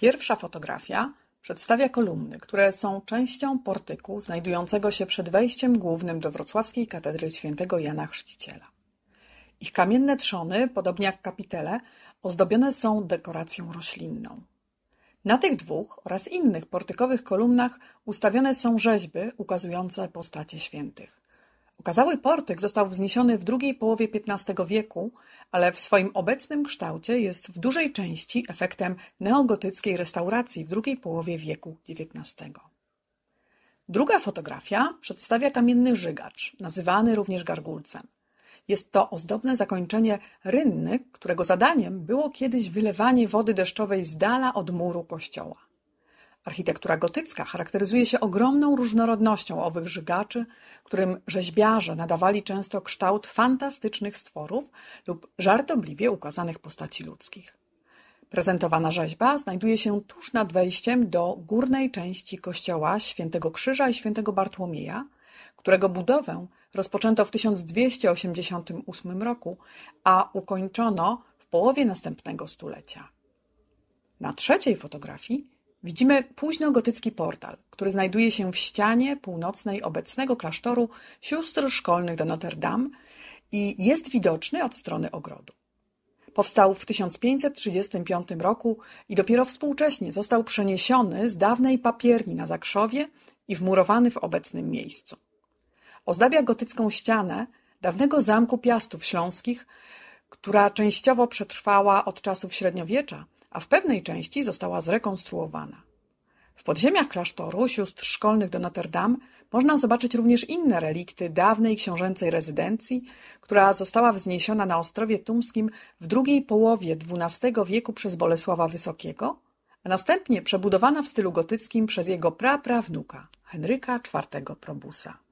Pierwsza fotografia przedstawia kolumny, które są częścią portyku znajdującego się przed wejściem głównym do wrocławskiej katedry świętego Jana Chrzciciela. Ich kamienne trzony, podobnie jak kapitele, ozdobione są dekoracją roślinną. Na tych dwóch oraz innych portykowych kolumnach ustawione są rzeźby ukazujące postacie świętych. Okazały portyk został wzniesiony w drugiej połowie XV wieku, ale w swoim obecnym kształcie jest w dużej części efektem neogotyckiej restauracji w drugiej połowie wieku XIX. Druga fotografia przedstawia kamienny żygacz, nazywany również gargulcem. Jest to ozdobne zakończenie rynny, którego zadaniem było kiedyś wylewanie wody deszczowej z dala od muru kościoła. Architektura gotycka charakteryzuje się ogromną różnorodnością owych żygaczy, którym rzeźbiarze nadawali często kształt fantastycznych stworów lub żartobliwie ukazanych postaci ludzkich. Prezentowana rzeźba znajduje się tuż nad wejściem do górnej części kościoła Świętego Krzyża i Świętego Bartłomieja, którego budowę rozpoczęto w 1288 roku, a ukończono w połowie następnego stulecia. Na trzeciej fotografii Widzimy późnogotycki portal, który znajduje się w ścianie północnej obecnego klasztoru sióstr szkolnych do Notre Dame i jest widoczny od strony ogrodu. Powstał w 1535 roku i dopiero współcześnie został przeniesiony z dawnej papierni na Zakrzowie i wmurowany w obecnym miejscu. Ozdabia gotycką ścianę dawnego zamku Piastów Śląskich, która częściowo przetrwała od czasów średniowiecza, a w pewnej części została zrekonstruowana. W podziemiach klasztoru sióstr szkolnych do Notre Dame można zobaczyć również inne relikty dawnej książęcej rezydencji, która została wzniesiona na Ostrowie Tumskim w drugiej połowie XII wieku przez Bolesława Wysokiego, a następnie przebudowana w stylu gotyckim przez jego praprawnuka Henryka IV Probusa.